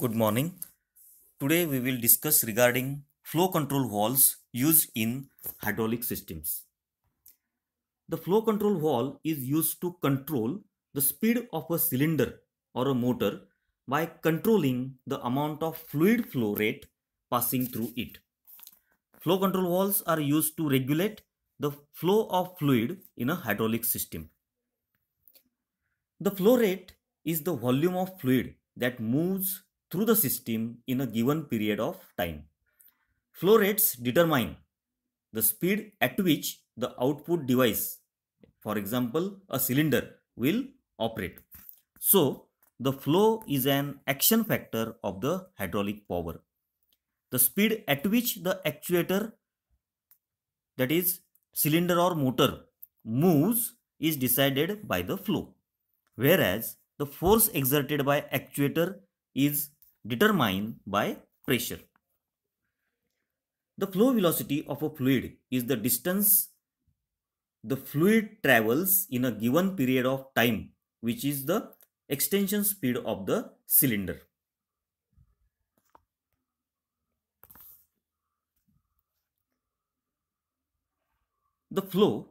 Good morning. Today we will discuss regarding flow control valves used in hydraulic systems. The flow control valve is used to control the speed of a cylinder or a motor by controlling the amount of fluid flow rate passing through it. Flow control valves are used to regulate the flow of fluid in a hydraulic system. The flow rate is the volume of fluid that moves through the system in a given period of time. Flow rates determine the speed at which the output device, for example, a cylinder, will operate. So, the flow is an action factor of the hydraulic power. The speed at which the actuator, that is, cylinder or motor, moves is decided by the flow, whereas the force exerted by actuator is determined by pressure. The flow velocity of a fluid is the distance the fluid travels in a given period of time which is the extension speed of the cylinder. The flow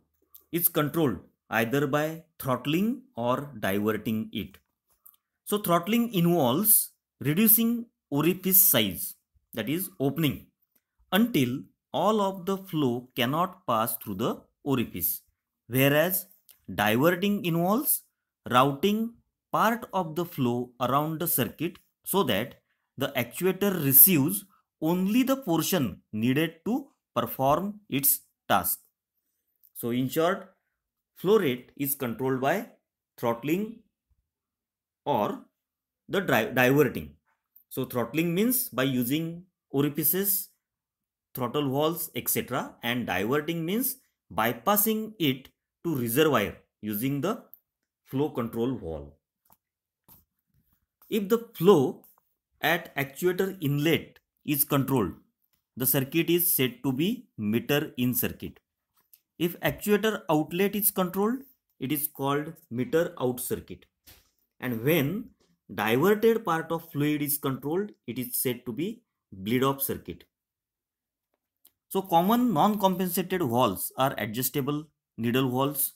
is controlled either by throttling or diverting it. So throttling involves reducing orifice size that is opening until all of the flow cannot pass through the orifice whereas diverting involves routing part of the flow around the circuit so that the actuator receives only the portion needed to perform its task. So in short, flow rate is controlled by throttling or the diverting. So throttling means by using orifices, throttle valves, etc. And diverting means bypassing it to reservoir using the flow control valve. If the flow at actuator inlet is controlled, the circuit is said to be meter in circuit. If actuator outlet is controlled, it is called meter out circuit. And when diverted part of fluid is controlled, it is said to be bleed off circuit. So common non-compensated valves are adjustable needle valves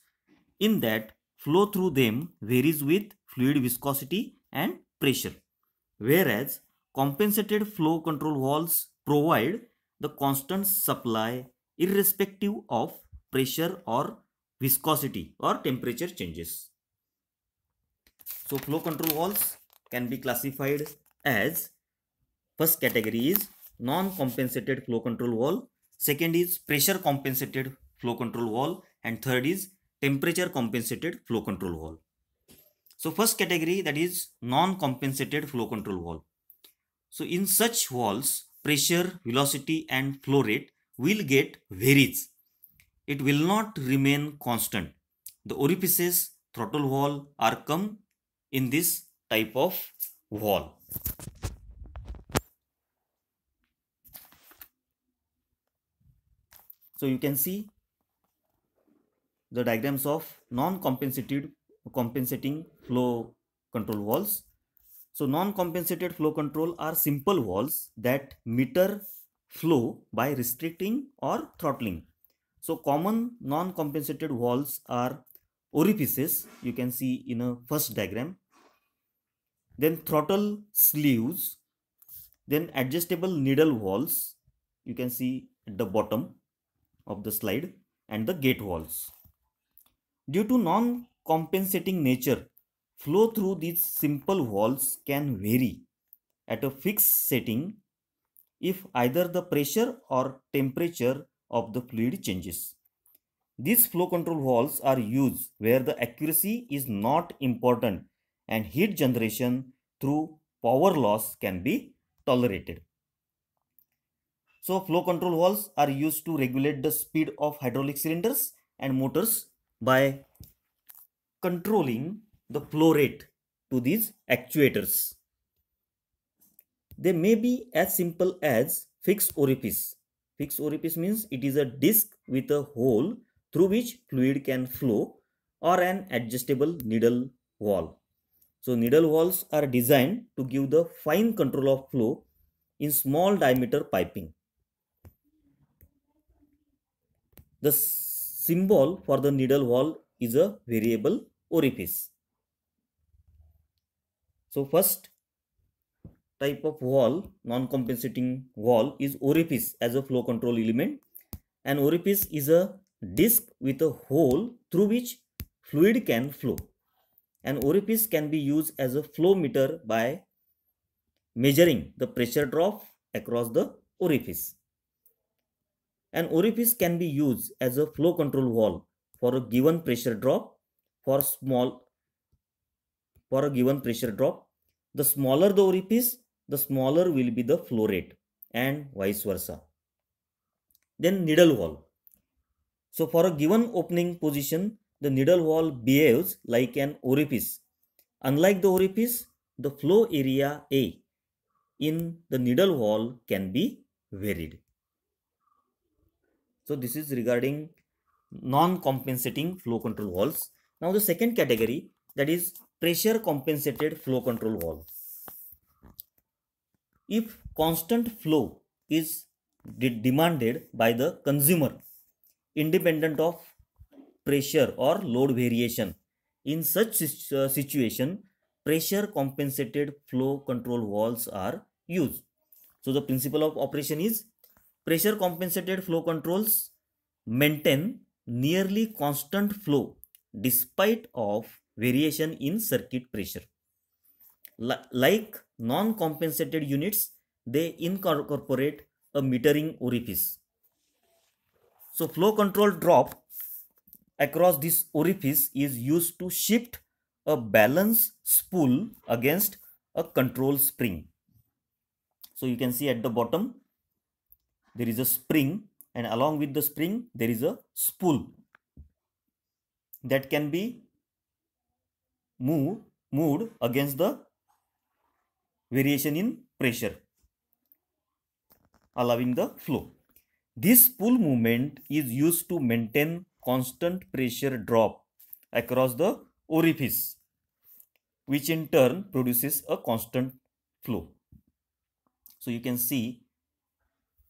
in that flow through them varies with fluid viscosity and pressure. Whereas compensated flow control valves provide the constant supply irrespective of pressure or viscosity or temperature changes. So flow control valves can be classified as first category is non-compensated flow control wall, second is pressure compensated flow control wall and third is temperature compensated flow control wall. So first category that is non-compensated flow control wall. So in such walls pressure, velocity and flow rate will get varies. It will not remain constant. The orifices, throttle wall are come in this type of wall. So you can see the diagrams of non-compensated compensating flow control walls. So non-compensated flow control are simple walls that meter flow by restricting or throttling. So common non-compensated walls are orifices you can see in a first diagram then throttle sleeves, then adjustable needle walls, you can see at the bottom of the slide and the gate walls. Due to non-compensating nature, flow through these simple walls can vary at a fixed setting if either the pressure or temperature of the fluid changes. These flow control walls are used where the accuracy is not important and heat generation through power loss can be tolerated. So flow control valves are used to regulate the speed of hydraulic cylinders and motors by controlling the flow rate to these actuators. They may be as simple as fixed orifice. Fixed orifice means it is a disc with a hole through which fluid can flow or an adjustable needle wall. So needle valves are designed to give the fine control of flow in small diameter piping. The symbol for the needle valve is a variable orifice. So first type of valve, non-compensating valve is orifice as a flow control element. An orifice is a disc with a hole through which fluid can flow. An orifice can be used as a flow meter by measuring the pressure drop across the orifice. An orifice can be used as a flow control valve for a given pressure drop for small for a given pressure drop. The smaller the orifice, the smaller will be the flow rate and vice versa. Then needle valve. So for a given opening position, the needle wall behaves like an orifice. Unlike the orifice, the flow area A in the needle wall can be varied. So this is regarding non-compensating flow control walls. Now the second category that is pressure compensated flow control wall. If constant flow is de demanded by the consumer independent of pressure or load variation. In such uh, situation, pressure compensated flow control valves are used. So the principle of operation is pressure compensated flow controls maintain nearly constant flow despite of variation in circuit pressure. Like non-compensated units, they incorporate a metering orifice. So flow control drop across this orifice is used to shift a balance spool against a control spring. So you can see at the bottom there is a spring and along with the spring there is a spool that can be moved, moved against the variation in pressure allowing the flow. This spool movement is used to maintain constant pressure drop across the orifice which in turn produces a constant flow. So you can see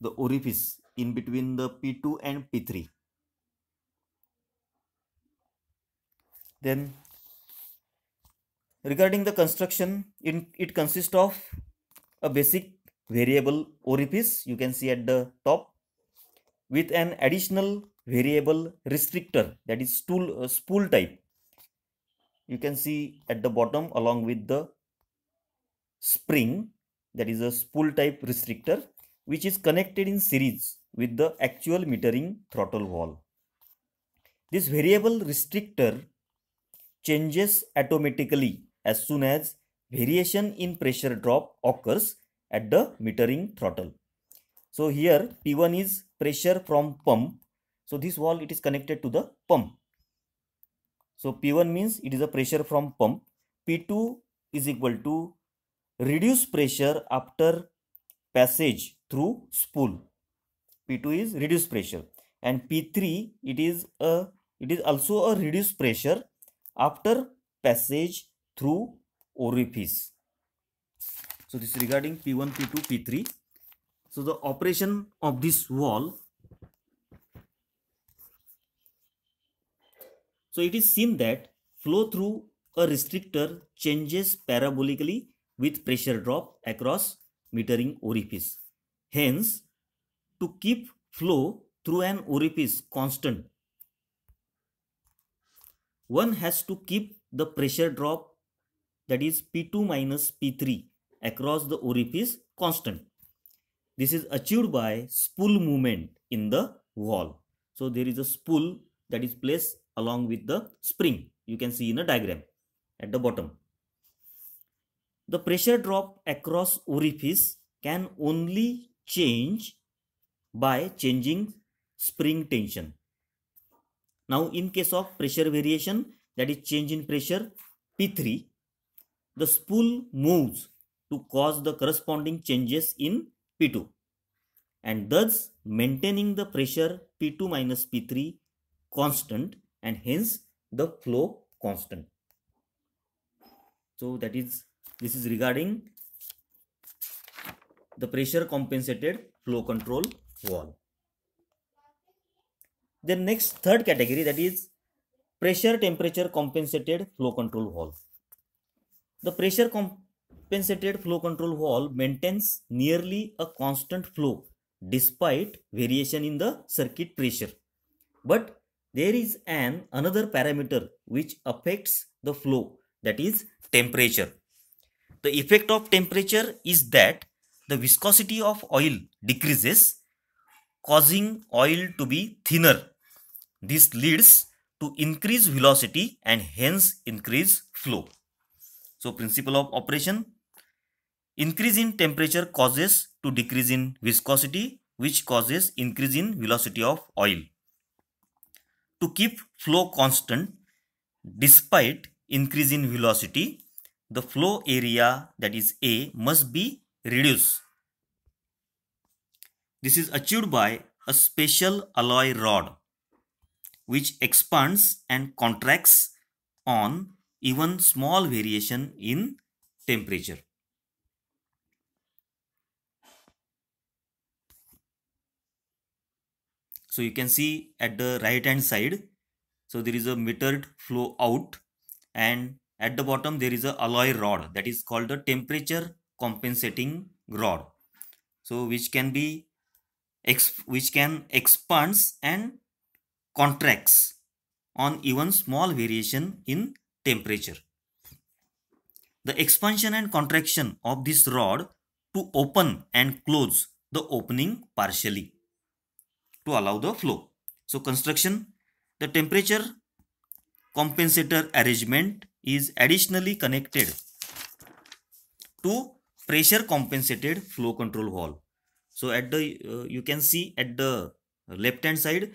the orifice in between the P2 and P3. Then regarding the construction, it, it consists of a basic variable orifice you can see at the top with an additional variable restrictor that is tool, uh, spool type you can see at the bottom along with the spring that is a spool type restrictor which is connected in series with the actual metering throttle wall. This variable restrictor changes automatically as soon as variation in pressure drop occurs at the metering throttle. So here P1 is pressure from pump so this wall it is connected to the pump. So P1 means it is a pressure from pump. P2 is equal to reduce pressure after passage through spool. P2 is reduce pressure and P3 it is a it is also a reduce pressure after passage through orifice. So this regarding P1, P2, P3. So the operation of this wall So it is seen that flow through a restrictor changes parabolically with pressure drop across metering orifice. Hence, to keep flow through an orifice constant, one has to keep the pressure drop that is P2 minus P3 across the orifice constant. This is achieved by spool movement in the wall. So there is a spool that is placed along with the spring you can see in a diagram at the bottom. The pressure drop across orifice can only change by changing spring tension. Now in case of pressure variation that is change in pressure P3, the spool moves to cause the corresponding changes in P2 and thus maintaining the pressure P2 minus P3 constant and hence the flow constant. So that is this is regarding the pressure compensated flow control wall. The next third category that is pressure temperature compensated flow control wall. The pressure compensated flow control wall maintains nearly a constant flow despite variation in the circuit pressure. But there is an another parameter which affects the flow that is temperature. The effect of temperature is that the viscosity of oil decreases causing oil to be thinner. This leads to increase velocity and hence increase flow. So principle of operation increase in temperature causes to decrease in viscosity which causes increase in velocity of oil to keep flow constant despite increase in velocity, the flow area that is A must be reduced. This is achieved by a special alloy rod which expands and contracts on even small variation in temperature. so you can see at the right hand side so there is a metered flow out and at the bottom there is a alloy rod that is called the temperature compensating rod so which can be which can expands and contracts on even small variation in temperature the expansion and contraction of this rod to open and close the opening partially to allow the flow. So construction, the temperature compensator arrangement is additionally connected to pressure compensated flow control valve. So at the, uh, you can see at the left hand side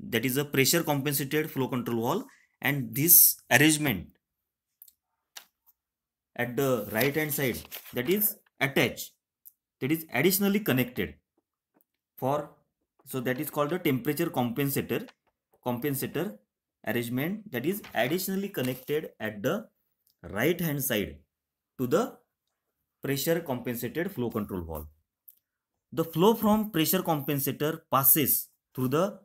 that is a pressure compensated flow control valve and this arrangement at the right hand side that is attached that is additionally connected for so that is called the temperature compensator, compensator arrangement that is additionally connected at the right hand side to the pressure compensated flow control valve. The flow from pressure compensator passes through the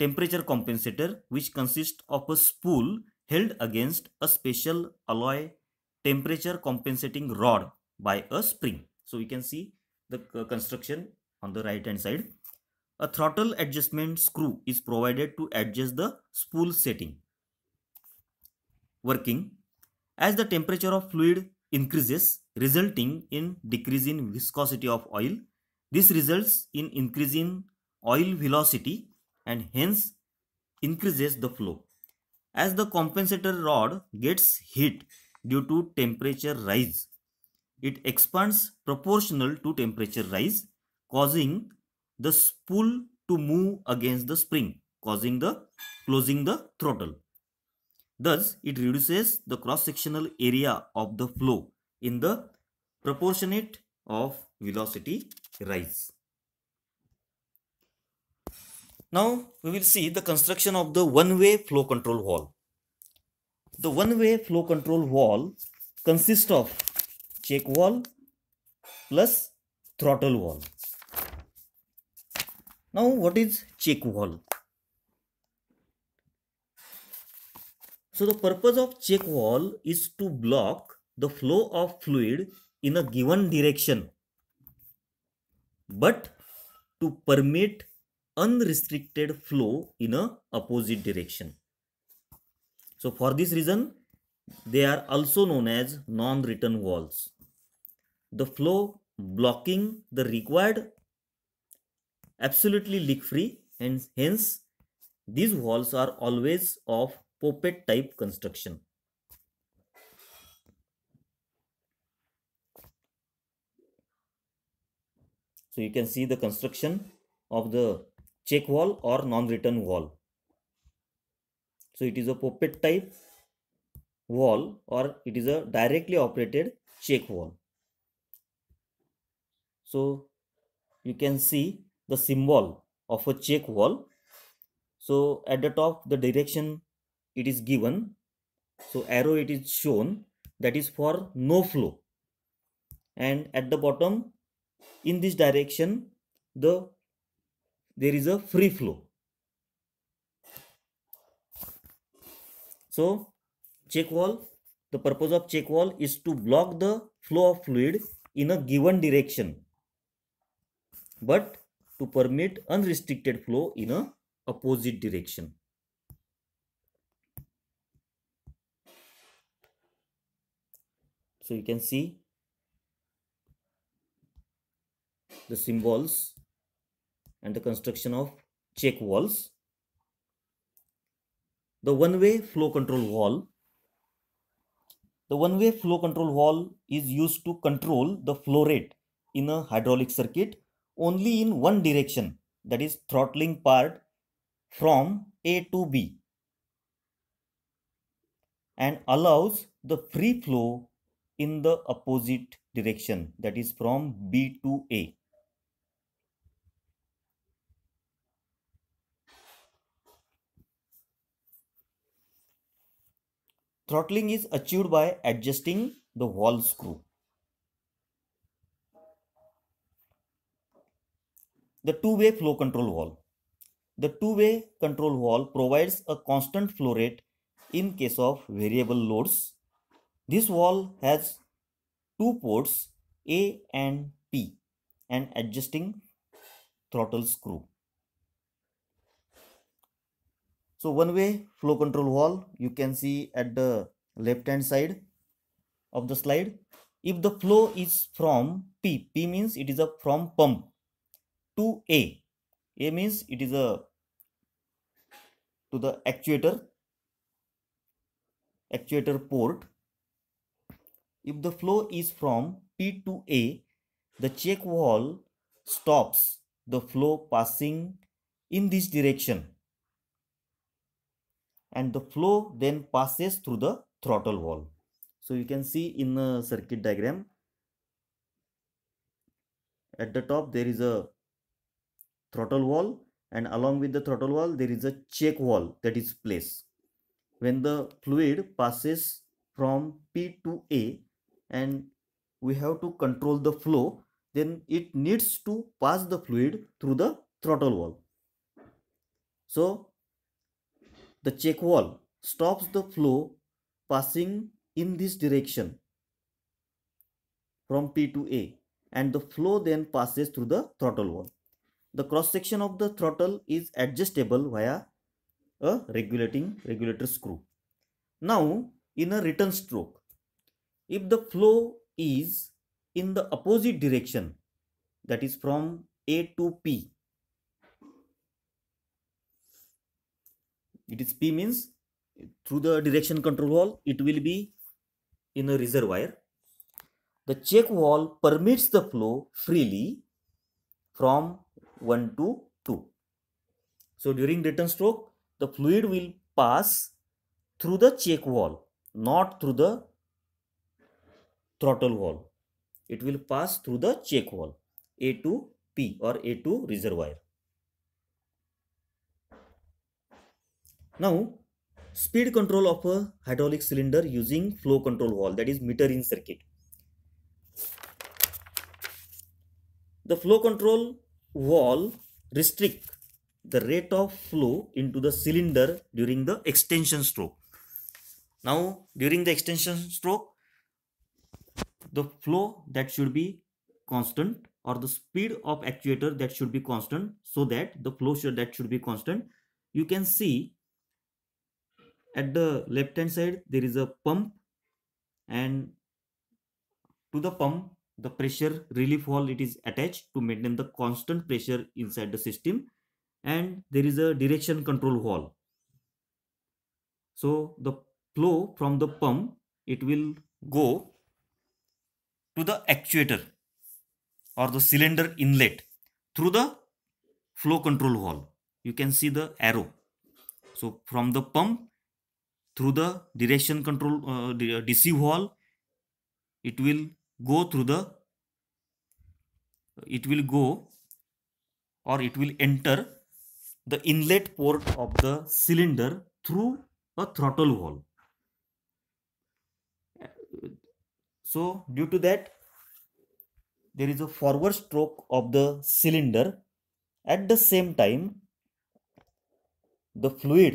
temperature compensator which consists of a spool held against a special alloy temperature compensating rod by a spring. So we can see the construction on the right hand side. A throttle adjustment screw is provided to adjust the spool setting. Working As the temperature of fluid increases resulting in decrease in viscosity of oil, this results in increase in oil velocity and hence increases the flow. As the compensator rod gets heat due to temperature rise, it expands proportional to temperature rise causing the spool to move against the spring, causing the closing the throttle. Thus, it reduces the cross-sectional area of the flow in the proportionate of velocity rise. Now, we will see the construction of the one-way flow control wall. The one-way flow control wall consists of check wall plus throttle wall. Now what is check wall? So the purpose of check wall is to block the flow of fluid in a given direction but to permit unrestricted flow in a opposite direction. So for this reason they are also known as non-written walls. The flow blocking the required absolutely leak free and hence these walls are always of poppet type construction. So you can see the construction of the check wall or non-return wall. So it is a poppet type wall or it is a directly operated check wall. So you can see the symbol of a check wall so at the top the direction it is given so arrow it is shown that is for no flow and at the bottom in this direction the there is a free flow so check wall the purpose of check wall is to block the flow of fluid in a given direction but to permit unrestricted flow in a opposite direction. So you can see the symbols and the construction of check walls. The one-way flow control wall. The one-way flow control wall is used to control the flow rate in a hydraulic circuit only in one direction that is throttling part from A to B and allows the free flow in the opposite direction that is from B to A. Throttling is achieved by adjusting the wall screw. The two-way flow control valve. The two-way control valve provides a constant flow rate in case of variable loads. This valve has two ports A and P and adjusting throttle screw. So one way flow control valve you can see at the left hand side of the slide. If the flow is from P, P means it is a from pump 2A. A means it is a to the actuator actuator port. If the flow is from P to A, the check wall stops the flow passing in this direction and the flow then passes through the throttle wall. So you can see in the circuit diagram at the top there is a throttle wall and along with the throttle wall there is a check wall that is placed. When the fluid passes from P to A and we have to control the flow then it needs to pass the fluid through the throttle wall. So the check wall stops the flow passing in this direction from P to A and the flow then passes through the throttle wall the cross section of the throttle is adjustable via a regulating regulator screw. Now in a return stroke, if the flow is in the opposite direction that is from A to P, it is P means through the direction control wall it will be in a reservoir. The check valve permits the flow freely from 1, 2, 2. So during return stroke, the fluid will pass through the check wall, not through the throttle wall. It will pass through the check wall, A to P or A to reservoir. Now, speed control of a hydraulic cylinder using flow control valve that is metering circuit. The flow control wall restrict the rate of flow into the cylinder during the extension stroke. Now during the extension stroke the flow that should be constant or the speed of actuator that should be constant so that the flow should that should be constant. You can see at the left hand side there is a pump and to the pump the pressure relief valve it is attached to maintain the constant pressure inside the system and there is a direction control valve so the flow from the pump it will go to the actuator or the cylinder inlet through the flow control valve you can see the arrow so from the pump through the direction control uh, uh DC valve it will go through the it will go or it will enter the inlet port of the cylinder through a throttle valve so due to that there is a forward stroke of the cylinder at the same time the fluid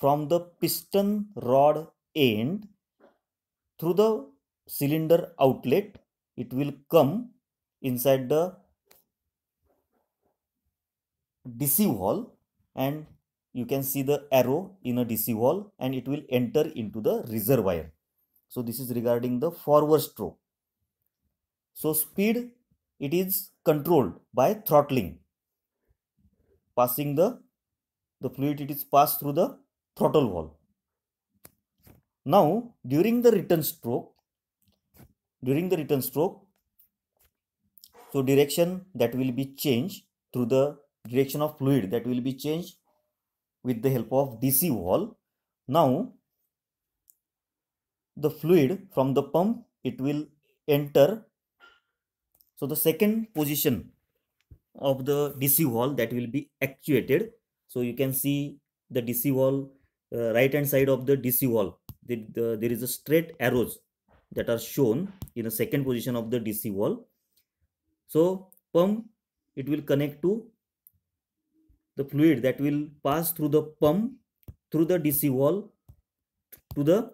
from the piston rod end through the cylinder outlet it will come inside the DC wall and you can see the arrow in a DC wall and it will enter into the reservoir. So this is regarding the forward stroke. So speed it is controlled by throttling passing the the fluid it is passed through the throttle wall. Now during the return stroke during the return stroke so direction that will be changed through the direction of fluid that will be changed with the help of DC wall. Now, the fluid from the pump, it will enter. So, the second position of the DC wall that will be actuated. So, you can see the DC wall, uh, right hand side of the DC wall. The, the, there is a straight arrows that are shown in the second position of the DC wall. So pump, it will connect to the fluid that will pass through the pump, through the DC wall to the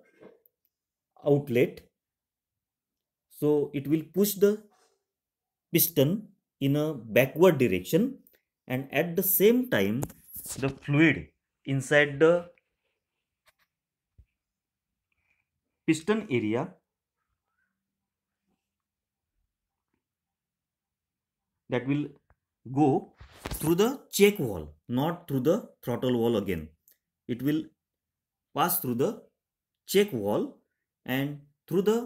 outlet. So it will push the piston in a backward direction and at the same time the fluid inside the piston area that will go through the check wall, not through the throttle wall again. It will pass through the check wall and through the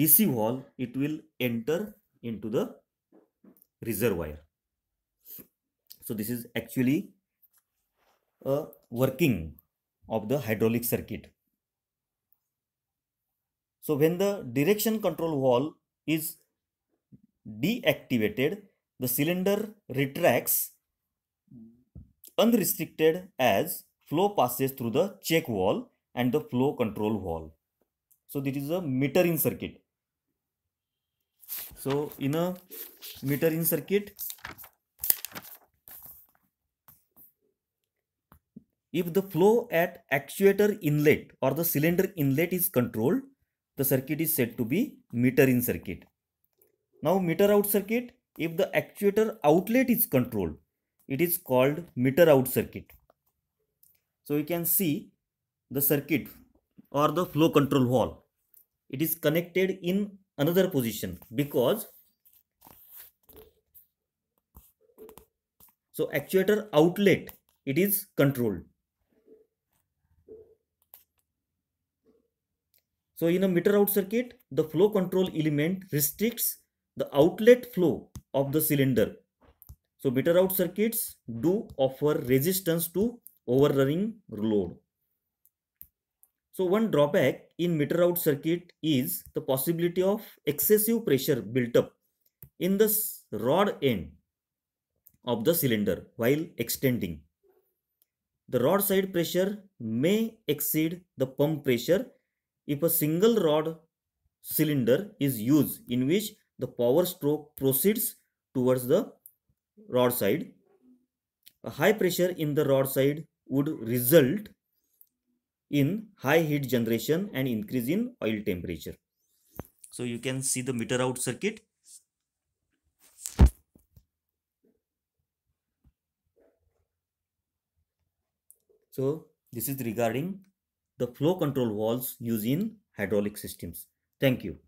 DC wall, it will enter into the reservoir. So this is actually a working of the hydraulic circuit. So when the direction control wall is deactivated, the cylinder retracts unrestricted as flow passes through the check wall and the flow control wall. So this is a metering circuit. So in a metering circuit, if the flow at actuator inlet or the cylinder inlet is controlled, the circuit is said to be metering circuit. Now meter out circuit, if the actuator outlet is controlled, it is called meter out circuit. So you can see the circuit or the flow control wall. It is connected in another position because so actuator outlet it is controlled. So in a meter out circuit, the flow control element restricts the outlet flow of the cylinder. So meter out circuits do offer resistance to overrunning load. So one drawback in meter out circuit is the possibility of excessive pressure built up in the rod end of the cylinder while extending. The rod side pressure may exceed the pump pressure if a single rod cylinder is used in which the power stroke proceeds towards the rod side. A high pressure in the rod side would result in high heat generation and increase in oil temperature. So you can see the meter out circuit. So this is regarding the flow control valves used in hydraulic systems. Thank you.